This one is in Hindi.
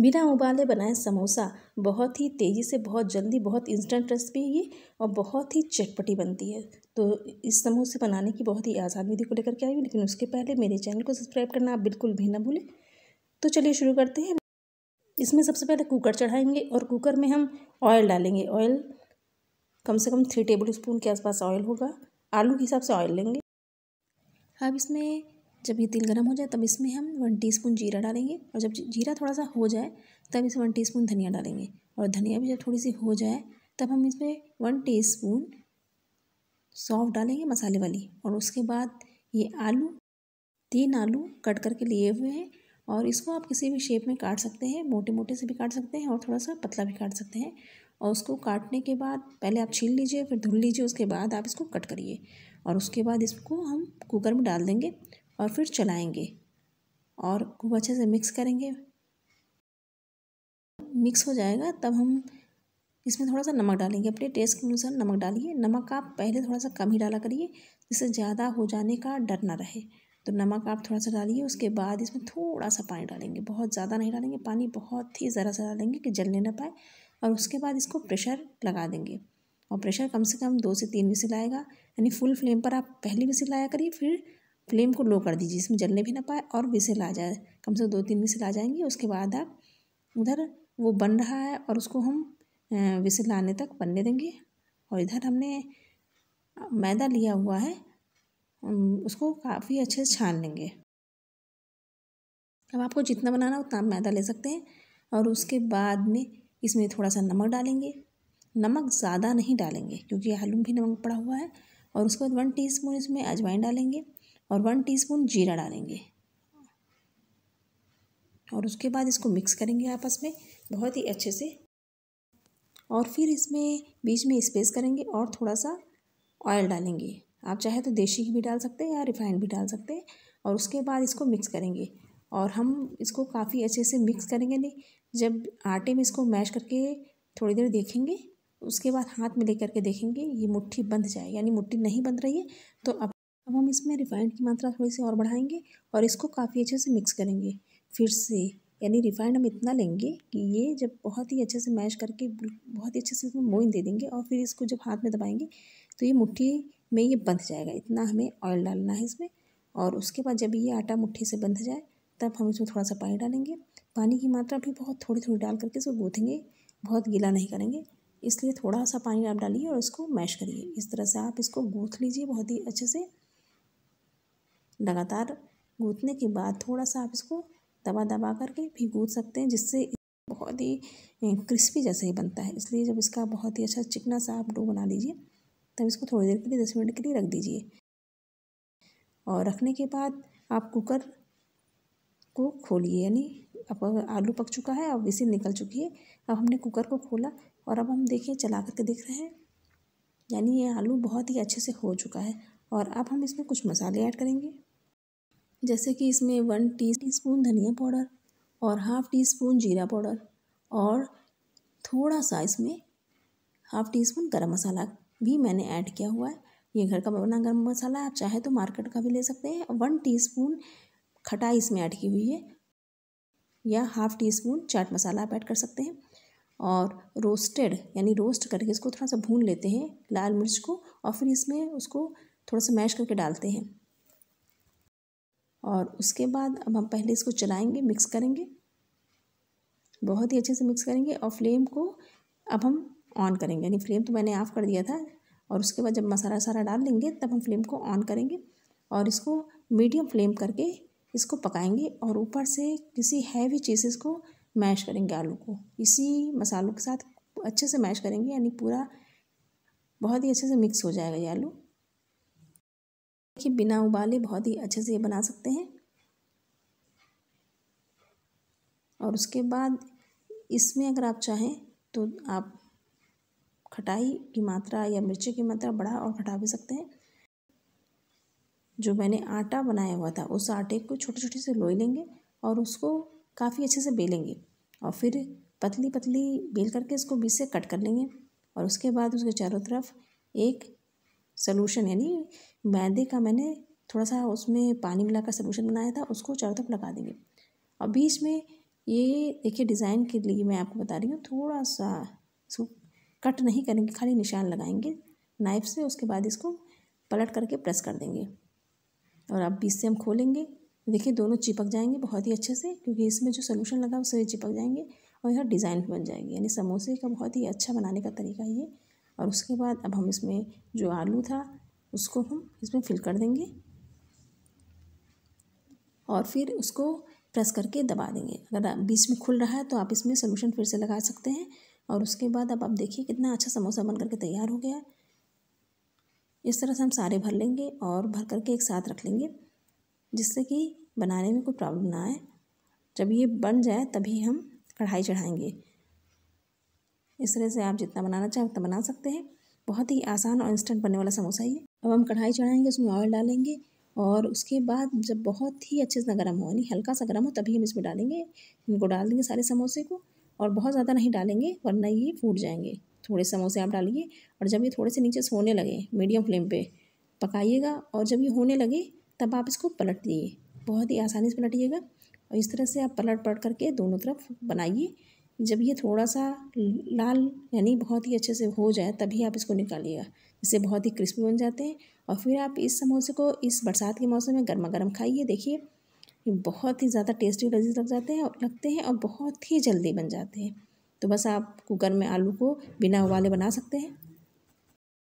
बिना उबाले बनाए समोसा बहुत ही तेज़ी से बहुत जल्दी बहुत इंस्टेंट रेसिपी है ये और बहुत ही चटपटी बनती है तो इस समोसे बनाने की बहुत ही आसान विधि को लेकर के आई हूँ लेकिन उसके पहले मेरे चैनल को सब्सक्राइब करना आप बिल्कुल भी ना भूलें तो चलिए शुरू करते हैं इसमें सबसे पहले कुकर चढ़ाएंगे और कुकर में हम ऑयल डालेंगे ऑयल कम से कम थ्री टेबल स्पून के आसपास ऑयल होगा आलू के हिसाब से ऑयल लेंगे अब इसमें जब ये तेल गर्म हो जाए तब इसमें हम वन टीस्पून जीरा डालेंगे और जब जीरा थोड़ा सा हो जाए तब इसमें वन टीस्पून धनिया डालेंगे और धनिया भी जब थोड़ी सी हो जाए तब हम इसमें वन टीस्पून सौंफ डालेंगे मसाले वाली और उसके बाद ये आलू तीन आलू कट करके लिए हुए हैं और इसको आप किसी भी शेप में काट सकते हैं मोटे मोटे से भी काट सकते हैं और थोड़ा सा पतला भी काट सकते हैं और उसको काटने के बाद पहले आप छील लीजिए फिर धुल लीजिए उसके बाद आप इसको कट करिए और उसके बाद इसको हम कुकर में डाल देंगे और फिर चलाएंगे और खूब अच्छे से मिक्स करेंगे मिक्स हो जाएगा तब हम इसमें थोड़ा सा नमक डालेंगे अपने टेस्ट के अनुसार नमक डालिए नमक आप पहले थोड़ा सा कम ही डाला करिए जिससे ज़्यादा हो जाने का डर ना रहे तो नमक आप थोड़ा सा डालिए उसके बाद इसमें थोड़ा सा पानी डालेंगे बहुत ज़्यादा नहीं डालेंगे पानी बहुत ही ज़रा सा डालेंगे कि जलने ना पाए और उसके बाद इसको प्रेशर लगा देंगे और प्रेशर कम से कम दो से तीन बिसिल आएगा यानी फुल फ्लेम पर आप पहली बिसिल लाया करिए फिर फ्लेम को लो कर दीजिए इसमें जलने भी ना पाए और विसल आ जाए कम से कम दो तीन विसल आ जाएंगी उसके बाद आप उधर वो बन रहा है और उसको हम विसल आने तक बनने देंगे और इधर हमने मैदा लिया हुआ है उसको काफ़ी अच्छे से छान लेंगे अब आपको जितना बनाना उतना आप मैदा ले सकते हैं और उसके बाद में इसमें थोड़ा सा नमक डालेंगे नमक ज़्यादा नहीं डालेंगे क्योंकि आलू भी नमक पड़ा हुआ है और उसके बाद वन टीस्पून इसमें अजवाइन डालेंगे और वन टीस्पून जीरा डालेंगे और उसके बाद इसको मिक्स करेंगे आपस में बहुत ही अच्छे से और फिर इसमें बीच में स्पेस करेंगे और थोड़ा सा ऑयल डालेंगे आप चाहे तो देसी घी भी डाल सकते हैं या रिफाइंड भी डाल सकते हैं और उसके बाद इसको मिक्स करेंगे और हम इसको काफ़ी अच्छे से मिक्स करेंगे नहीं जब आटे में इसको मैश करके थोड़ी देर देखेंगे उसके बाद हाथ में ले करके देखेंगे ये मुट्ठी बंध जाए यानी मुट्ठी नहीं बंध रही है तो अब अब हम इसमें रिफाइंड की मात्रा थोड़ी सी और बढ़ाएंगे और इसको काफ़ी अच्छे से मिक्स करेंगे फिर से यानी रिफाइंड हम इतना लेंगे कि ये जब बहुत ही अच्छे से मैश करके बहुत ही अच्छे से इसमें मोइन दे देंगे और फिर इसको जब हाथ में दबाएंगे तो ये मुट्ठी में ये बंध जाएगा इतना हमें ऑयल डालना है इसमें और उसके बाद जब ये आटा मुट्ठी से बंध जाए तब हम इसमें थोड़ा सा पानी डालेंगे पानी की मात्रा भी बहुत थोड़ी थोड़ी डाल करके इसको गूँथेंगे बहुत गीला नहीं करेंगे इसलिए थोड़ा सा पानी आप डालिए और इसको मैश करिए इस तरह से आप इसको गूँथ लीजिए बहुत ही अच्छे से लगातार गूँथने के बाद थोड़ा सा आप इसको दबा दबा करके भी गूँथ सकते हैं जिससे बहुत ही क्रिस्पी जैसे ही बनता है इसलिए जब इसका बहुत ही अच्छा चिकना सा आप डो बना लीजिए तब इसको थोड़ी देर के लिए दस मिनट के लिए रख दीजिए और रखने के बाद आप कुकर को खोलिए यानी अब आलू पक चुका है अब विसिल निकल चुकी है अब हमने कुकर को खोला और अब हम देखिए चला करके देख रहे हैं यानी ये आलू बहुत ही अच्छे से हो चुका है और अब हम इसमें कुछ मसाले ऐड करेंगे जैसे कि इसमें वन टी स्पून धनिया पाउडर और हाफ़ टी स्पून जीरा पाउडर और थोड़ा सा इसमें हाफ़ टी स्पून गर्म मसाला भी मैंने ऐड किया हुआ है ये घर का बना गर्म मसाला आप चाहे तो मार्केट का भी ले सकते हैं वन टी स्पून खटाई इसमें ऐड की हुई है या half teaspoon chaat masala आप ऐड कर सकते हैं और रोस्टेड यानी रोस्ट करके इसको थोड़ा सा भून लेते हैं लाल मिर्च को और फिर इसमें उसको थोड़ा सा मैश करके डालते हैं और उसके बाद अब हम पहले इसको चलाएंगे मिक्स करेंगे बहुत ही अच्छे से मिक्स करेंगे और फ्लेम को अब हम ऑन करेंगे यानी फ्लेम तो मैंने ऑफ़ कर दिया था और उसके बाद जब मसाला सारा डाल देंगे तब हम फ्लेम को ऑन करेंगे और इसको मीडियम फ्लेम करके इसको पकाएंगे और ऊपर से किसी हैवी चीज़ को मैश करेंगे आलू को इसी मसालों के साथ अच्छे से मैश करेंगे यानी पूरा बहुत ही अच्छे से मिक्स हो जाएगा ये आलू कि बिना उबाले बहुत ही अच्छे से ये बना सकते हैं और उसके बाद इसमें अगर आप चाहें तो आप खटाई की मात्रा या मिर्ची की मात्रा बढ़ा और घटा भी सकते हैं जो मैंने आटा बनाया हुआ था उस आटे को छोटे छोटे से लोई लेंगे और उसको काफ़ी अच्छे से बेलेंगे और फिर पतली पतली बेल करके इसको बीच से कट कर लेंगे और उसके बाद उसके चारों तरफ एक सलूशन यानी मैदे का मैंने थोड़ा सा उसमें पानी मिलाकर सलूशन बनाया था उसको चारों तरफ लगा देंगे और बीच में ये देखिए डिज़ाइन के लिए मैं आपको बता रही हूँ थोड़ा सा इसको कट नहीं करेंगे खाली निशान लगाएंगे नाइफ से उसके बाद इसको पलट करके प्रेस कर देंगे और अब बीच से हम खोलेंगे देखिए दोनों चिपक जाएंगे बहुत ही अच्छे से क्योंकि इसमें जो सोल्यूशन लगा उससे चिपक जाएंगे और यह डिज़ाइन बन जाएगी यानी समोसे का बहुत ही अच्छा बनाने का तरीका ये और उसके बाद अब हम इसमें जो आलू था उसको हम इसमें फिल कर देंगे और फिर उसको प्रेस करके दबा देंगे अगर बीच में खुल रहा है तो आप इसमें सोल्यूशन फिर से लगा सकते हैं और उसके बाद अब आप देखिए कितना अच्छा समोसा बन करके तैयार हो गया इस तरह से हम सारे भर लेंगे और भर करके एक साथ रख लेंगे जिससे कि बनाने में कोई प्रॉब्लम ना आए जब ये बन जाए तभी हम कढ़ाई चढ़ाएंगे इस तरह से आप जितना बनाना चाहें उतना बना सकते हैं बहुत ही आसान और इंस्टेंट बनने वाला समोसा ये अब हम कढ़ाई चढ़ाएंगे उसमें ऑयल डालेंगे और उसके बाद जब बहुत ही अच्छे से गर्म हो यानी हल्का सा गर्म हो तभी हम इसमें डालेंगे इनको डाल देंगे सारे समोसे को और बहुत ज़्यादा नहीं डालेंगे वरना ये फूट जाएंगे थोड़े समोसे आप डालिए और जब ये थोड़े से नीचे सोने लगे मीडियम फ्लेम पे पकाइएगा और जब ये होने लगे तब आप इसको पलट दिए बहुत ही आसानी से पलटिएगा और इस तरह से आप पलट पलट करके दोनों तरफ बनाइए जब ये थोड़ा सा लाल यानी बहुत ही अच्छे से हो जाए तभी आप इसको निकालिएगा इससे बहुत ही क्रिस्पी बन जाते हैं और फिर आप इस समोसे को इस बरसात के मौसम में गर्मा गर्म खाइए देखिए बहुत ही ज़्यादा टेस्टी लजीज लग जाते हैं और लगते हैं और बहुत ही जल्दी बन जाते हैं तो बस आप कुकर में आलू को बिना उबाले बना सकते हैं